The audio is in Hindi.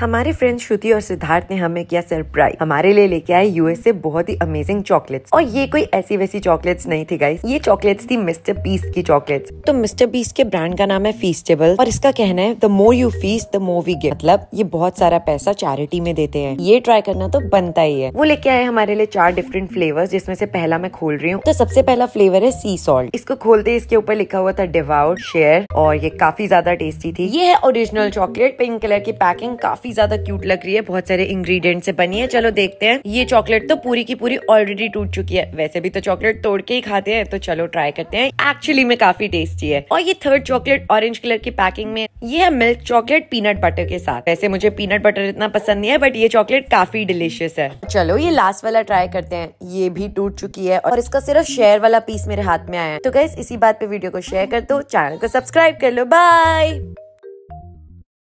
हमारे फ्रेंड श्रुति और सिद्धार्थ ने हमें किया सरप्राइज हमारे लिए लेके आए यूएस से बहुत ही अमेजिंग चॉकलेट्स और ये कोई ऐसी वैसी चॉकलेट्स नहीं थी गाइस ये चॉकलेट्स थी मिस्टर पीस की चॉकलेट्स तो मिस्टर पीस के ब्रांड का नाम है फीसटेबल और इसका कहना है the more you feast the more we give मतलब ये बहुत सारा पैसा चैरिटी में देते हैं ये ट्राई करना तो बनता ही है वो लेके आए हमारे लिए चार डिफरेंट फ्लेवर जिसमे से पहला मैं खोल रही हूँ तो सबसे पहला फ्लेवर है सी सॉल्ट इसको खोलते इसके ऊपर लिखा हुआ था डिवाउट शेयर और ये काफी ज्यादा टेस्टी थी ये है ओरिजिनल चॉकलेट पिंक कलर की पैकिंग काफी काफी ज्यादा क्यूट लग रही है बहुत सारे इंग्रेडिएंट से बनी है चलो देखते हैं ये चॉकलेट तो पूरी की पूरी ऑलरेडी टूट चुकी है वैसे भी तो चॉकलेट तोड़ के ही खाते हैं तो चलो ट्राई करते हैं एक्चुअली में काफी टेस्टी है और ये थर्ड चॉकलेट ऑरेंज कलर की पैकिंग में ये है मिल्क चॉकलेट पीनट बटर के साथ वैसे मुझे पीनट बटर इतना पसंद नहीं है बट ये चॉकलेट काफी डिलीशियस है चलो ये लास्ट वाला ट्राई करते हैं ये भी टूट चुकी है और इसका सिर्फ शेयर वाला पीस मेरे हाथ में आया है तो गैस इसी बात पे वीडियो को शेयर कर दो चैनल को सब्सक्राइब कर लो बाय